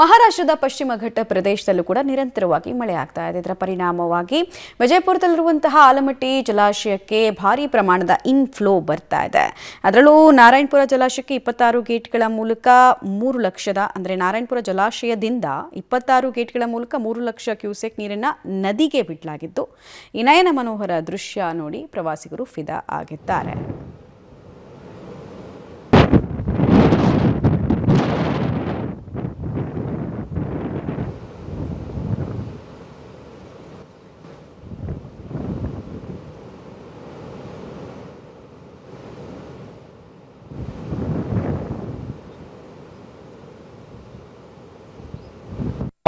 ಮಹಾರಾಷ್ಟ್ರದ ಪಶ್ಚಿಮ ಘಟ್ಟ ಪ್ರದೇಶದಲ್ಲೂ ಕೂಡ ನಿರಂತರವಾಗಿ ಮಳೆ ಆಗ್ತಾ ಇದೆ ಇದರ ಪರಿಣಾಮವಾಗಿ ವಿಜಯಪುರದಲ್ಲಿರುವಂತಹ ಆಲಮಟ್ಟಿ ಜಲಾಶಯಕ್ಕೆ ಭಾರಿ ಪ್ರಮಾಣದ ಇನ್ಫ್ಲೋ ಬರ್ತಾ ಇದೆ ಅದರಲ್ಲೂ ನಾರಾಯಣಪುರ ಜಲಾಶಯಕ್ಕೆ ಇಪ್ಪತ್ತಾರು ಗೇಟ್ಗಳ ಮೂಲಕ ಮೂರು ಲಕ್ಷದ ಅಂದರೆ ನಾರಾಯಣಪುರ ಜಲಾಶಯದಿಂದ ಇಪ್ಪತ್ತಾರು ಗೇಟ್ಗಳ ಮೂಲಕ ಮೂರು ಲಕ್ಷ ಕ್ಯೂಸೆಕ್ ನೀರನ್ನು ನದಿಗೆ ಬಿಡಲಾಗಿದ್ದು ಇನಯನ ಮನೋಹರ ದೃಶ್ಯ ನೋಡಿ ಪ್ರವಾಸಿಗರು ಫಿದಾ ಆಗಿದ್ದಾರೆ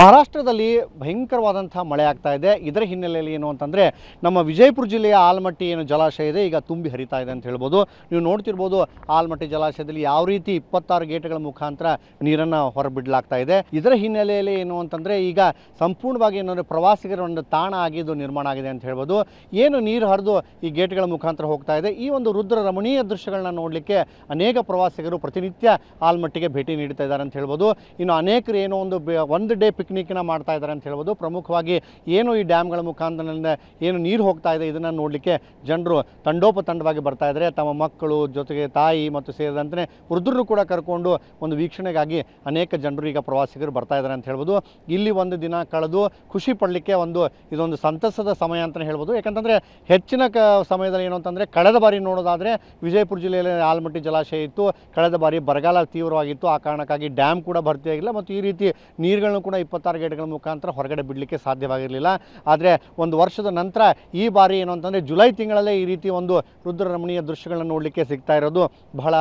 ಮಹಾರಾಷ್ಟ್ರದಲ್ಲಿ ಭಯಂಕರವಾದಂಥ ಮಳೆ ಆಗ್ತಾ ಇದೆ ಇದರ ಹಿನ್ನೆಲೆಯಲ್ಲಿ ಏನು ಅಂತಂದರೆ ನಮ್ಮ ವಿಜಯಪುರ ಜಿಲ್ಲೆಯ ಆಲ್ಮಟ್ಟಿ ಏನು ಜಲಾಶಯ ಇದೆ ಈಗ ತುಂಬಿ ಹರಿತಾ ಇದೆ ಅಂತ ಹೇಳ್ಬೋದು ನೀವು ನೋಡ್ತಿರ್ಬೋದು ಆಲ್ಮಟ್ಟಿ ಜಲಾಶಯದಲ್ಲಿ ಯಾವ ರೀತಿ ಇಪ್ಪತ್ತಾರು ಗೇಟ್ಗಳ ಮುಖಾಂತರ ನೀರನ್ನು ಹೊರಬಿಡಲಾಗ್ತಾ ಇದೆ ಇದರ ಹಿನ್ನೆಲೆಯಲ್ಲಿ ಏನು ಅಂತಂದರೆ ಈಗ ಸಂಪೂರ್ಣವಾಗಿ ಏನಂದರೆ ಪ್ರವಾಸಿಗರ ಒಂದು ತಾಣ ಆಗಿದ್ದು ನಿರ್ಮಾಣ ಆಗಿದೆ ಅಂತ ಹೇಳ್ಬೋದು ಏನು ನೀರು ಹರಿದು ಈ ಗೇಟ್ಗಳ ಮುಖಾಂತರ ಹೋಗ್ತಾ ಇದೆ ಈ ಒಂದು ರುದ್ರ ರಮಣೀಯ ದೃಶ್ಯಗಳನ್ನ ನೋಡಲಿಕ್ಕೆ ಅನೇಕ ಪ್ರವಾಸಿಗರು ಪ್ರತಿನಿತ್ಯ ಆಲ್ಮಟ್ಟಿಗೆ ಭೇಟಿ ನೀಡ್ತಾ ಇದ್ದಾರೆ ಅಂತ ಹೇಳ್ಬೋದು ಇನ್ನು ಅನೇಕರು ಏನೋ ಒಂದು ಒಂದು ಡೇ ಪಿಕ್ ಪಿಕ್ನಿಕ್ನ ಮಾಡ್ತಾ ಇದ್ದಾರೆ ಅಂತ ಹೇಳ್ಬೋದು ಪ್ರಮುಖವಾಗಿ ಏನು ಈ ಡ್ಯಾಮ್ಗಳ ಮುಖಾಂತರದಿಂದ ಏನು ನೀರು ಹೋಗ್ತಾ ಇದೆ ಇದನ್ನು ನೋಡಲಿಕ್ಕೆ ಜನರು ತಂಡೋಪತಂಡವಾಗಿ ಬರ್ತಾ ಇದ್ದಾರೆ ತಮ್ಮ ಮಕ್ಕಳು ಜೊತೆಗೆ ತಾಯಿ ಮತ್ತು ಸೇರಿದಂತೆ ವೃದ್ಧರು ಕೂಡ ಕರ್ಕೊಂಡು ಒಂದು ವೀಕ್ಷಣೆಗಾಗಿ ಅನೇಕ ಜನರು ಈಗ ಪ್ರವಾಸಿಗರು ಬರ್ತಾ ಇದ್ದಾರೆ ಅಂತ ಹೇಳ್ಬೋದು ಇಲ್ಲಿ ಒಂದು ದಿನ ಕಳೆದು ಖುಷಿ ಪಡಲಿಕ್ಕೆ ಒಂದು ಇದೊಂದು ಸಂತಸದ ಸಮಯ ಅಂತಲೇ ಹೇಳ್ಬೋದು ಯಾಕಂತಂದರೆ ಹೆಚ್ಚಿನ ಕ ಸಮಯದಲ್ಲಿ ಏನು ಅಂತಂದರೆ ಕಳೆದ ಬಾರಿ ನೋಡೋದಾದರೆ ವಿಜಯಪುರ ಜಿಲ್ಲೆಯಲ್ಲಿ ಆಲಮಟ್ಟಿ ಜಲಾಶಯ ಇತ್ತು ಕಳೆದ ಬಾರಿ ಬರಗಾಲ ತೀವ್ರವಾಗಿತ್ತು ಆ ಕಾರಣಕ್ಕಾಗಿ ಡ್ಯಾಮ್ ಕೂಡ ಭರ್ತಿಯಾಗಿಲ್ಲ ಮತ್ತು ಈ ರೀತಿ ನೀರುಗಳನ್ನು ಕೂಡ ಇಪ್ಪತ್ತು ಟಾರ್ಗೆಟ್ಗಳ ಮುಖಾಂತರ ಹೊರಗಡೆ ಬಿಡಲಿಕ್ಕೆ ಸಾಧ್ಯವಾಗಿರಲಿಲ್ಲ ಆದರೆ ಒಂದು ವರ್ಷದ ನಂತರ ಈ ಬಾರಿ ಏನು ಅಂತಂದರೆ ಜುಲೈ ತಿಂಗಳಲ್ಲೇ ಈ ರೀತಿ ಒಂದು ರುದ್ರರಮಣೀಯ ದೃಶ್ಯಗಳನ್ನ ನೋಡಲಿಕ್ಕೆ ಸಿಗ್ತಾ ಇರೋದು ಬಹಳ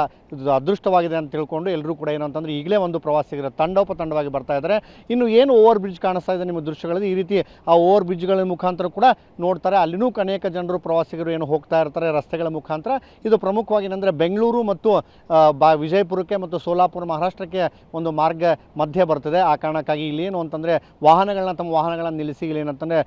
ಅದೃಷ್ಟವಾಗಿದೆ ಅಂತ ತಿಳ್ಕೊಂಡು ಎಲ್ಲರೂ ಕೂಡ ಏನು ಅಂತಂದರೆ ಈಗಲೇ ಒಂದು ಪ್ರವಾಸಿಗರ ತಂಡವಾಗಿ ಬರ್ತಾ ಇದ್ದಾರೆ ಇನ್ನು ಏನು ಓವರ್ ಬ್ರಿಡ್ಜ್ ಕಾಣಿಸ್ತಾ ಇದೆ ನಿಮ್ಮ ದೃಶ್ಯಗಳಲ್ಲಿ ಈ ರೀತಿ ಆ ಓವರ್ ಬ್ರಿಡ್ಜ್ಗಳ ಮುಖಾಂತರ ಕೂಡ ನೋಡ್ತಾರೆ ಅಲ್ಲಿನೂ ಅನೇಕ ಜನರು ಪ್ರವಾಸಿಗರು ಏನು ಹೋಗ್ತಾ ಇರ್ತಾರೆ ರಸ್ತೆಗಳ ಮುಖಾಂತರ ಇದು ಪ್ರಮುಖವಾಗಿ ಏನಂದರೆ ಬೆಂಗಳೂರು ಮತ್ತು ವಿಜಯಪುರಕ್ಕೆ ಮತ್ತು ಸೋಲಾಪುರ ಮಹಾರಾಷ್ಟ್ರಕ್ಕೆ ಒಂದು ಮಾರ್ಗ ಮಧ್ಯೆ ಬರ್ತದೆ ಆ ಕಾರಣಕ್ಕಾಗಿ ಇಲ್ಲಿ ಏನು ಅಂತಂದರೆ ವಾಹನಗಳನ್ನ ತಮ್ಮ ವಾಹನಗಳನ್ನ ನಿಲ್ಲಿಸಿ ಇಲ್ಲಿ ಏನಂತಂದರೆ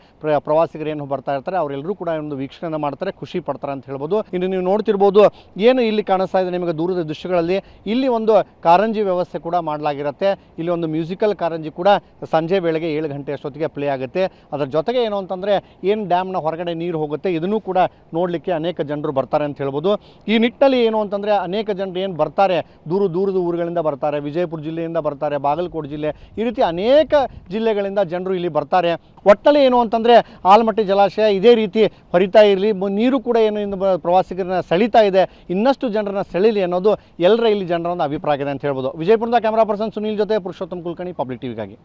ಪ್ರವಾಸಿಗರು ಏನು ಬರ್ತಾ ಇರ್ತಾರೆ ಅವರೆಲ್ಲರೂ ಕೂಡ ಒಂದು ವೀಕ್ಷಣೆ ಮಾಡ್ತಾರೆ ಖುಷಿ ಪಡ್ತಾರೆ ಅಂತ ಹೇಳ್ಬೋದು ಇನ್ನು ನೀವು ನೋಡ್ತಿರ್ಬೋದು ಏನು ಇಲ್ಲಿ ಕಾಣಿಸ್ತಾ ಇದೆ ನಿಮಗೆ ದೂರದ ದೃಶ್ಯಗಳಲ್ಲಿ ಇಲ್ಲಿ ಒಂದು ಕಾರಂಜಿ ವ್ಯವಸ್ಥೆ ಕೂಡ ಮಾಡಲಾಗಿರುತ್ತೆ ಇಲ್ಲಿ ಒಂದು ಮ್ಯೂಸಿಕಲ್ ಕಾರಂಜಿ ಕೂಡ ಸಂಜೆ ವೇಳೆಗೆ ಏಳು ಗಂಟೆ ಅಷ್ಟೊತ್ತಿಗೆ ಪ್ಲೇ ಆಗುತ್ತೆ ಅದರ ಜೊತೆಗೆ ಏನು ಅಂತಂದರೆ ಏನು ಡ್ಯಾಮ್ನ ಹೊರಗಡೆ ನೀರು ಹೋಗುತ್ತೆ ಇದನ್ನು ಕೂಡ ನೋಡಲಿಕ್ಕೆ ಅನೇಕ ಜನರು ಬರ್ತಾರೆ ಅಂತ ಹೇಳ್ಬೋದು ಈ ನಿಟ್ಟಿನಲ್ಲಿ ಏನು ಅಂತಂದರೆ ಅನೇಕ ಜನರು ಏನು ಬರ್ತಾರೆ ದೂರ ದೂರದ ಊರುಗಳಿಂದ ಬರ್ತಾರೆ ವಿಜಯಪುರ ಜಿಲ್ಲೆಯಿಂದ ಬರ್ತಾರೆ ಬಾಗಲಕೋಟೆ ಜಿಲ್ಲೆ ಈ ರೀತಿ ಅನೇಕ ಜಿಲ್ಲೆಗಳಿಂದ ಜನರು ಇಲ್ಲಿ ಬರ್ತಾರೆ ಒಟ್ಟಲ್ಲಿ ಏನು ಅಂತಂದರೆ ಆಲಮಟ್ಟಿ ಜಲಾಶಯ ಇದೇ ರೀತಿ ಹರಿತಾ ಇರಲಿ ನೀರು ಕೂಡ ಏನು ಪ್ರವಾಸಿಗರನ್ನ ಸೆಳೀತಾ ಇದೆ ಇನ್ನಷ್ಟು ಜನರನ್ನ ಸೆಳೀಲಿ ಅನ್ನೋದು ಎಲ್ಲರ ಇಲ್ಲಿ ಜನರ ಒಂದು ಅಭಿಪ್ರಾಯ ಇದೆ ಅಂತ ಹೇಳ್ಬೋದು ವಿಜಯಪುರದ ಕ್ಯಾಮರಾ ಪರ್ಸನ್ ಸುನೀಲ್ ಜೊತೆ ಪುರುಷೋತ್ತಮ ಕುಲ್ಕಣಿ ಪಬ್ಲಿಕ್ ಟಿವಿಗಾಗಿ